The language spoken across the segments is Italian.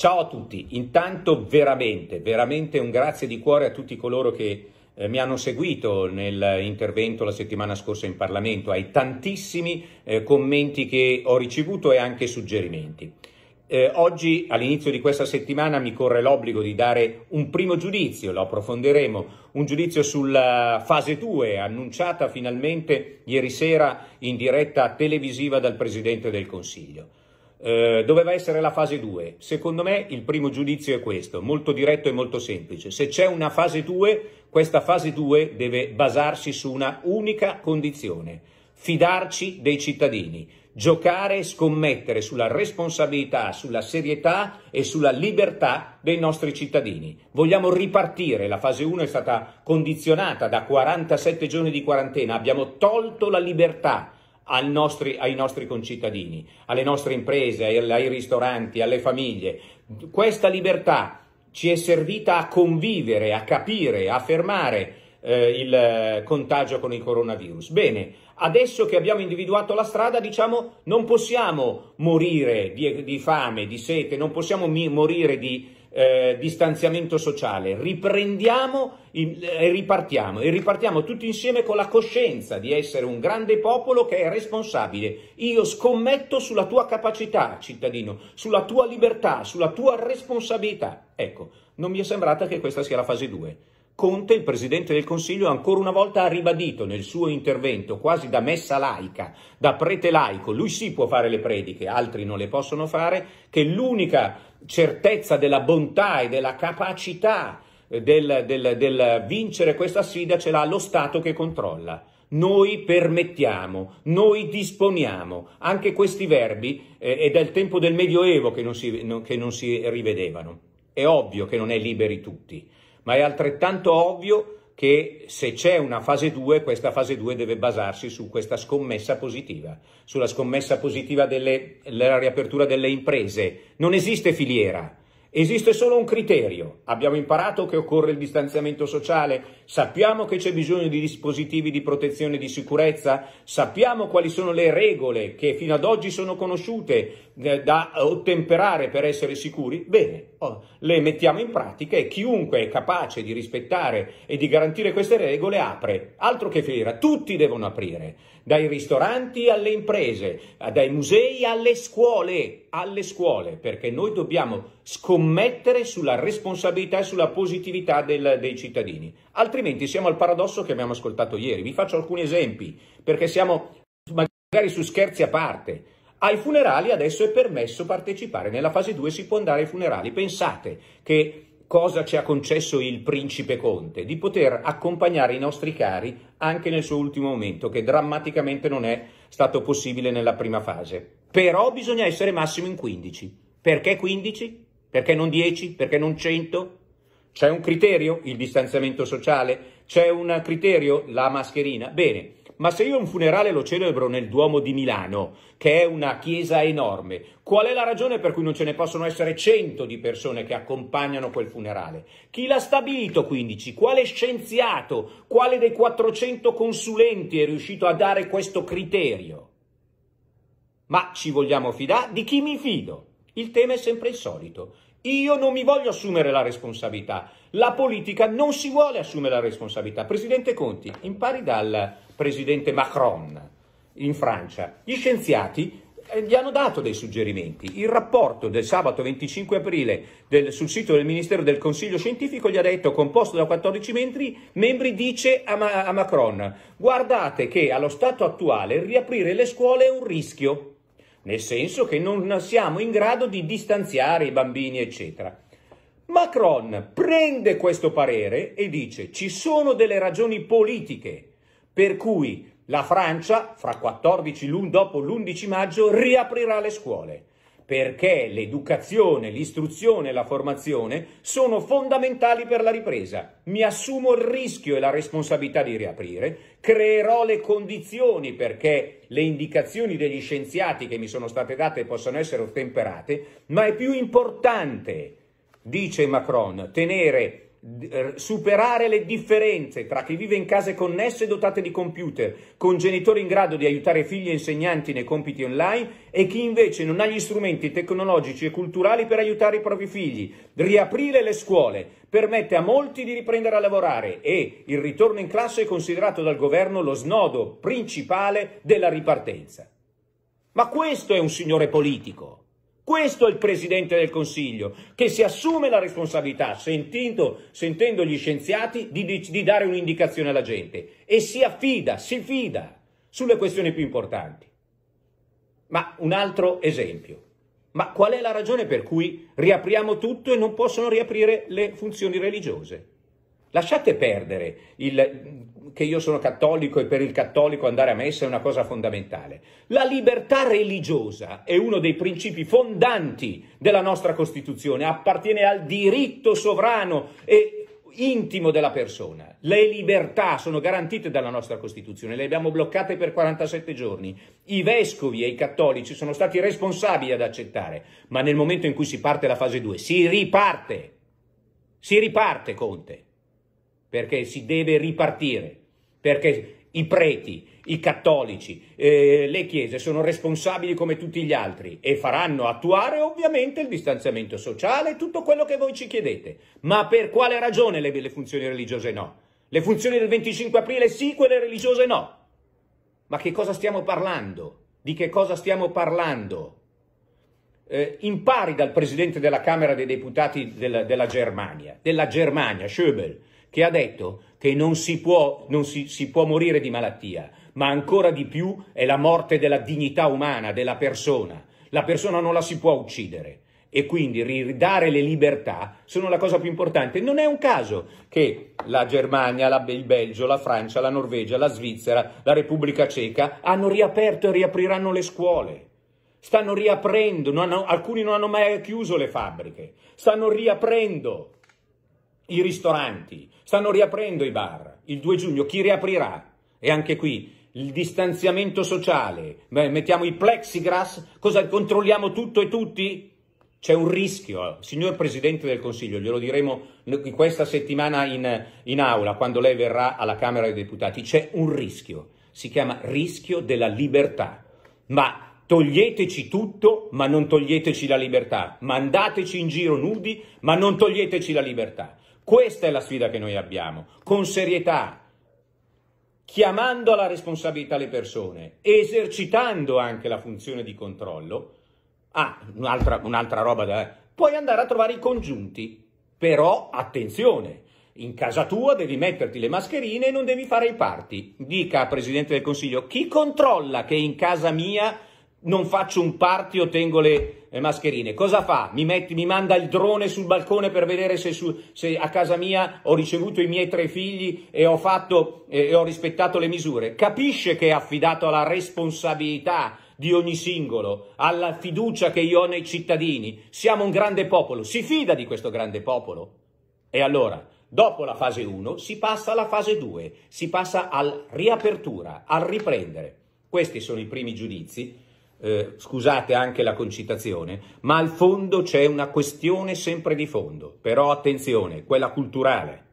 Ciao a tutti, intanto veramente, veramente un grazie di cuore a tutti coloro che eh, mi hanno seguito nell'intervento la settimana scorsa in Parlamento, ai tantissimi eh, commenti che ho ricevuto e anche suggerimenti. Eh, oggi, all'inizio di questa settimana, mi corre l'obbligo di dare un primo giudizio, lo approfondiremo, un giudizio sulla fase 2 annunciata finalmente ieri sera in diretta televisiva dal Presidente del Consiglio. Eh, doveva essere la fase 2. Secondo me il primo giudizio è questo, molto diretto e molto semplice. Se c'è una fase 2, questa fase 2 deve basarsi su una unica condizione, fidarci dei cittadini, giocare e scommettere sulla responsabilità, sulla serietà e sulla libertà dei nostri cittadini. Vogliamo ripartire, la fase 1 è stata condizionata da 47 giorni di quarantena, abbiamo tolto la libertà nostri, ai nostri concittadini, alle nostre imprese, ai, ai ristoranti, alle famiglie. Questa libertà ci è servita a convivere, a capire, a fermare eh, il eh, contagio con il coronavirus. Bene, adesso che abbiamo individuato la strada, diciamo, non possiamo morire di, di fame, di sete, non possiamo morire di eh, distanziamento sociale, riprendiamo in, eh, e ripartiamo e ripartiamo tutti insieme con la coscienza di essere un grande popolo che è responsabile. Io scommetto sulla tua capacità, cittadino, sulla tua libertà, sulla tua responsabilità. Ecco, non mi è sembrata che questa sia la fase 2. Conte, il Presidente del Consiglio, ancora una volta ha ribadito nel suo intervento, quasi da messa laica, da prete laico, lui sì può fare le prediche, altri non le possono fare, che l'unica certezza della bontà e della capacità eh, del, del, del vincere questa sfida ce l'ha lo Stato che controlla noi permettiamo, noi disponiamo, anche questi verbi eh, è dal tempo del Medioevo che non, si, no, che non si rivedevano. È ovvio che non è liberi tutti, ma è altrettanto ovvio che se c'è una fase 2, questa fase 2 deve basarsi su questa scommessa positiva, sulla scommessa positiva della riapertura delle imprese. Non esiste filiera, Esiste solo un criterio. Abbiamo imparato che occorre il distanziamento sociale, sappiamo che c'è bisogno di dispositivi di protezione e di sicurezza, sappiamo quali sono le regole che fino ad oggi sono conosciute eh, da ottemperare per essere sicuri. Bene, oh, le mettiamo in pratica e chiunque è capace di rispettare e di garantire queste regole apre. Altro che fiera, tutti devono aprire dai ristoranti alle imprese, dai musei alle scuole, alle scuole, perché noi dobbiamo scommettere sulla responsabilità e sulla positività del, dei cittadini, altrimenti siamo al paradosso che abbiamo ascoltato ieri. Vi faccio alcuni esempi, perché siamo magari su scherzi a parte. Ai funerali adesso è permesso partecipare, nella fase 2 si può andare ai funerali. Pensate che cosa ci ha concesso il principe Conte? Di poter accompagnare i nostri cari anche nel suo ultimo momento, che drammaticamente non è stato possibile nella prima fase. Però bisogna essere massimo in 15. Perché 15? Perché non 10? Perché non 100? C'è un criterio? Il distanziamento sociale? C'è un criterio? La mascherina? Bene, ma se io un funerale lo celebro nel Duomo di Milano, che è una chiesa enorme, qual è la ragione per cui non ce ne possono essere cento di persone che accompagnano quel funerale? Chi l'ha stabilito 15? Quale scienziato, quale dei 400 consulenti è riuscito a dare questo criterio? Ma ci vogliamo fidare? Di chi mi fido? Il tema è sempre il solito. Io non mi voglio assumere la responsabilità. La politica non si vuole assumere la responsabilità. Presidente Conti, impari dal presidente Macron in Francia. Gli scienziati eh, gli hanno dato dei suggerimenti. Il rapporto del sabato 25 aprile del, sul sito del Ministero del Consiglio Scientifico gli ha detto, composto da 14 membri, membri dice a, Ma a Macron, guardate che allo stato attuale riaprire le scuole è un rischio nel senso che non siamo in grado di distanziare i bambini, eccetera. Macron prende questo parere e dice ci sono delle ragioni politiche per cui la Francia, fra 14 dopo l'11 maggio, riaprirà le scuole perché l'educazione, l'istruzione e la formazione sono fondamentali per la ripresa. Mi assumo il rischio e la responsabilità di riaprire, creerò le condizioni perché le indicazioni degli scienziati che mi sono state date possano essere ottemperate, ma è più importante, dice Macron, tenere eh, superare le differenze tra chi vive in case connesse e dotate di computer, con genitori in grado di aiutare figli e insegnanti nei compiti online e chi invece non ha gli strumenti tecnologici e culturali per aiutare i propri figli. Riaprire le scuole permette a molti di riprendere a lavorare e il ritorno in classe è considerato dal governo lo snodo principale della ripartenza. Ma questo è un signore politico. Questo è il Presidente del Consiglio, che si assume la responsabilità, sentendo, sentendo gli scienziati, di, di, di dare un'indicazione alla gente e si affida, si fida sulle questioni più importanti. Ma un altro esempio. Ma qual è la ragione per cui riapriamo tutto e non possono riaprire le funzioni religiose? Lasciate perdere il, mm, che io sono cattolico e per il cattolico andare a messa è una cosa fondamentale. La libertà religiosa è uno dei principi fondanti della nostra Costituzione, appartiene al diritto sovrano e intimo della persona. Le libertà sono garantite dalla nostra Costituzione, le abbiamo bloccate per 47 giorni. I vescovi e i cattolici sono stati responsabili ad accettare, ma nel momento in cui si parte la fase 2 si riparte. Si riparte, Conte perché si deve ripartire, perché i preti, i cattolici, eh, le chiese sono responsabili come tutti gli altri e faranno attuare ovviamente il distanziamento sociale e tutto quello che voi ci chiedete. Ma per quale ragione le, le funzioni religiose no? Le funzioni del 25 aprile sì, quelle religiose no. Ma che cosa stiamo parlando? Di che cosa stiamo parlando? Eh, impari dal presidente della Camera dei Deputati della, della Germania, della Germania, Schöbel, che ha detto che non si può, non si, si può morire di malattia, ma ancora di più è la morte della dignità umana, della persona. La persona non la si può uccidere e quindi ridare le libertà sono la cosa più importante. Non è un caso che la Germania, la, il Belgio, la Francia, la Norvegia, la Svizzera, la Repubblica Ceca hanno riaperto e riapriranno le scuole. Stanno riaprendo, non hanno, alcuni non hanno mai chiuso le fabbriche, stanno riaprendo i ristoranti, stanno riaprendo i bar, il 2 giugno chi riaprirà? E anche qui il distanziamento sociale, Beh, mettiamo i plexiglass, cosa controlliamo tutto e tutti? C'è un rischio, signor Presidente del Consiglio, glielo diremo questa settimana in, in aula, quando lei verrà alla Camera dei Deputati, c'è un rischio, si chiama rischio della libertà. Ma toglieteci tutto, ma non toglieteci la libertà, mandateci in giro nudi, ma non toglieteci la libertà. Questa è la sfida che noi abbiamo, con serietà, chiamando alla responsabilità le persone, esercitando anche la funzione di controllo. Ah, un'altra, un'altra roba da... Puoi andare a trovare i congiunti, però attenzione, in casa tua devi metterti le mascherine e non devi fare i parti. Dica al Presidente del Consiglio, chi controlla che in casa mia non faccio un party o tengo le mascherine. Cosa fa? Mi, metti, mi manda il drone sul balcone per vedere se, su, se, a casa mia ho ricevuto i miei tre figli e ho, fatto, eh, e ho rispettato le misure. Capisce che è affidato alla responsabilità di ogni singolo, alla fiducia che io ho nei cittadini. Siamo un grande popolo, si fida di questo grande popolo. E allora, dopo la fase 1, si passa alla fase 2, si passa al riapertura, al riprendere. Questi sono i primi giudizi eh, scusate anche la concitazione, ma al fondo c'è una questione sempre di fondo, però attenzione, quella culturale.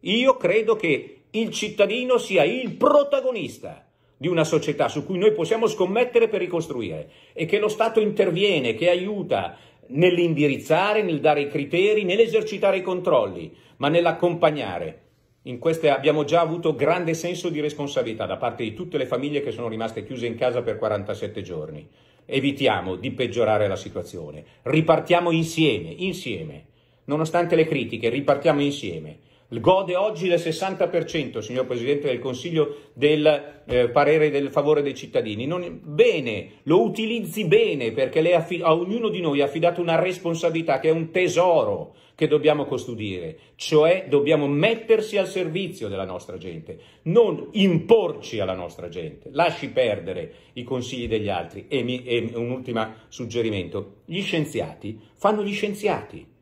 Io credo che il cittadino sia il protagonista di una società su cui noi possiamo scommettere per ricostruire e che lo Stato interviene, che aiuta nell'indirizzare, nel dare i criteri, nell'esercitare i controlli, ma nell'accompagnare in queste abbiamo già avuto grande senso di responsabilità da parte di tutte le famiglie che sono rimaste chiuse in casa per 47 giorni. Evitiamo di peggiorare la situazione. Ripartiamo insieme, insieme. Nonostante le critiche, ripartiamo insieme gode oggi del 60%, signor Presidente del Consiglio, del eh, parere del favore dei cittadini. Non, bene, lo utilizzi bene perché a ognuno di noi è affidato una responsabilità che è un tesoro che dobbiamo custodire, cioè dobbiamo mettersi al servizio della nostra gente, non imporci alla nostra gente. Lasci perdere i consigli degli altri. E, mi, e un ultimo suggerimento, gli scienziati fanno gli scienziati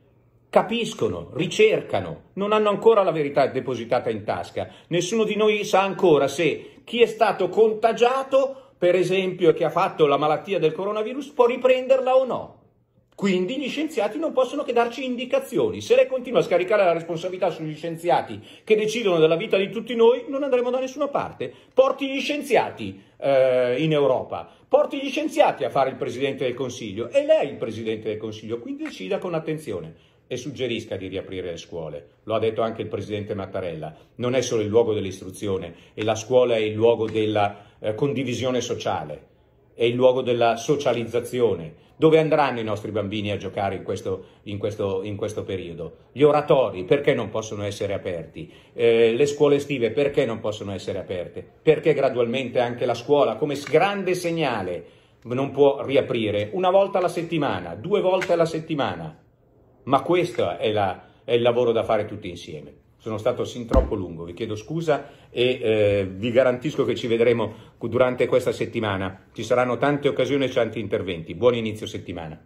capiscono, ricercano, non hanno ancora la verità depositata in tasca. Nessuno di noi sa ancora se chi è stato contagiato, per esempio, e che ha fatto la malattia del coronavirus, può riprenderla o no. Quindi gli scienziati non possono che darci indicazioni. Se lei continua a scaricare la responsabilità sugli scienziati che decidono della vita di tutti noi, non andremo da nessuna parte. Porti gli scienziati eh, in Europa, porti gli scienziati a fare il Presidente del Consiglio e lei il Presidente del Consiglio, quindi decida con attenzione e suggerisca di riaprire le scuole. Lo ha detto anche il presidente Mattarella. Non è solo il luogo dell'istruzione e la scuola è il luogo della eh, condivisione sociale, è il luogo della socializzazione. Dove andranno i nostri bambini a giocare in questo, in questo, in questo periodo? Gli oratori perché non possono essere aperti? Eh, le scuole estive perché non possono essere aperte? Perché gradualmente anche la scuola, come grande segnale, non può riaprire una volta alla settimana, due volte alla settimana. Ma questo è, la, è il lavoro da fare tutti insieme. Sono stato sin troppo lungo, vi chiedo scusa e eh, vi garantisco che ci vedremo durante questa settimana. Ci saranno tante occasioni e tanti interventi. Buon inizio settimana.